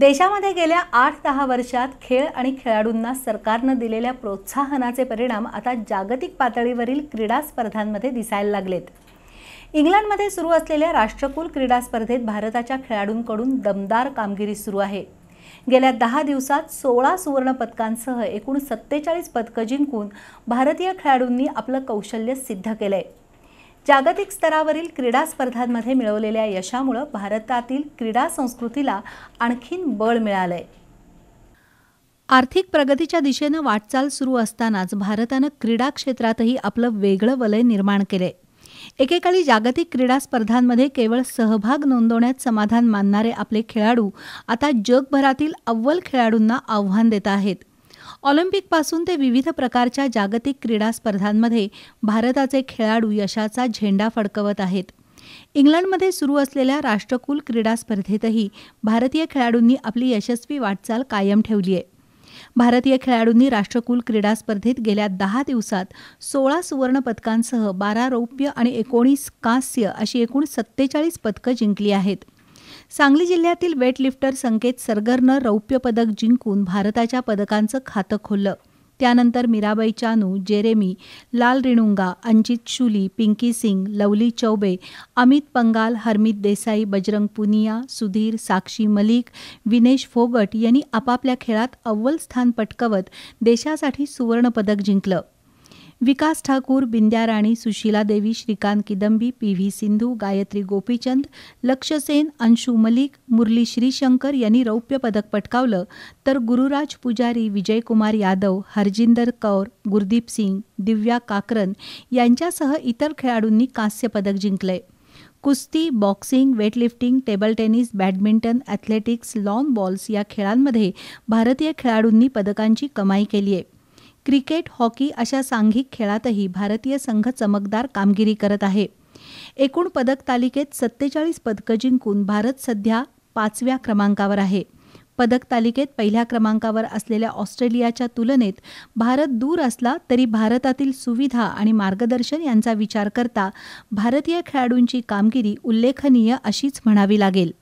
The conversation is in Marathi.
देशामध्ये गेल्या आठ दहा वर्षात खेळ आणि खेळाडूंना सरकारनं दिलेल्या प्रोत्साहनाचे परिणाम आता जागतिक पातळीवरील क्रीडा स्पर्धांमध्ये दिसायला लागलेत इंग्लंडमध्ये सुरू असलेल्या राष्ट्रकुल क्रीडा स्पर्धेत भारताच्या खेळाडूंकडून दमदार कामगिरी सुरू आहे गेल्या दहा दिवसात सोळा सुवर्ण पदकांसह एकूण सत्तेचाळीस पदकं जिंकून भारतीय खेळाडूंनी आपलं कौशल्य सिद्ध केलं आहे जागतिक स्तरावरील क्रीडा स्पर्धांमध्ये मिळवलेल्या यशामुळं भारतातील क्रीडा संस्कृतीला आणखीन बळ मिळालंय आर्थिक प्रगतीच्या दिशेनं वाटचाल सुरू असतानाच भारतानं क्रीडा क्षेत्रातही आपलं वेगळं वलय निर्माण केले एकेकाळी जागतिक क्रीडा स्पर्धांमध्ये केवळ सहभाग नोंदवण्यात समाधान मानणारे आपले खेळाडू आता जगभरातील अव्वल खेळाडूंना आव्हान देत आहेत ऑलिम्पिकपासून ते विविध प्रकारच्या जागतिक क्रीडा स्पर्धांमध्ये भारताचे खेळाडू यशाचा झेंडा फडकवत आहेत इंग्लंडमध्ये सुरू असलेल्या राष्ट्रकुल क्रीडा स्पर्धेतही भारतीय खेळाडूंनी आपली यशस्वी वाटचाल कायम ठेवली आहे भारतीय खेळाडूंनी राष्ट्रकुल क्रीडा स्पर्धेत गेल्या दहा दिवसात सोळा सुवर्ण पदकांसह बारा रौप्य आणि एकोणीस कांस्य अशी एकूण सत्तेचाळीस पदकं जिंकली आहेत सांगली जिल्ह्यातील वेटलिफ्टर संकेत सरगरनं रौप्य पदक जिंकून भारताच्या पदकांचं खातं खोललं त्यानंतर मीराबाई चानू जेरेमी लाल रिणुंगा अंजित शुली पिंकी सिंग लवली चौबे अमित पंगाल हरमित देसाई बजरंग पुनिया सुधीर साक्षी मलिक विनेश फोगट यांनी आपापल्या खेळात अव्वल स्थान पटकवत देशासाठी सुवर्णपदक जिंकलं विकास ठाकूर बिंद्या राणी सुशीला देवी श्रीकांत किदंबी पी व्ही सिंधू गायत्री गोपीचंद लक्षसेन अंशू मलिक मुरली श्रीशंकर यांनी रौप्य पदक पटकावलं तर गुरुराज पुजारी विजयकुमार यादव हरजिंदर कौर गुरदीप सिंग दिव्या काकरन यांच्यासह इतर खेळाडूंनी कांस्य पदक जिंकलंय कुस्ती boxing weightlifting table tennis badminton athletics lawn bowls या खेळांमध्ये भारतीय खेळाडूंनी पदकांची कमाई केली आहे क्रिकेट हॉकी अशा सांघिक खेळातही भारतीय संघ चमकदार कामगिरी करत आहे एकूण पदक तालिकेत सत्तेचाळीस पदकं जिंकून भारत सध्या पाचव्या क्रमांकावर आहे पदक तालिकेत पहिल्या क्रमांकावर असलेल्या ऑस्ट्रेलियाच्या तुलनेत भारत दूर असला तरी भारतातील सुविधा आणि मार्गदर्शन यांचा विचार करता भारतीय खेळाडूंची कामगिरी उल्लेखनीय अशीच म्हणावी लागेल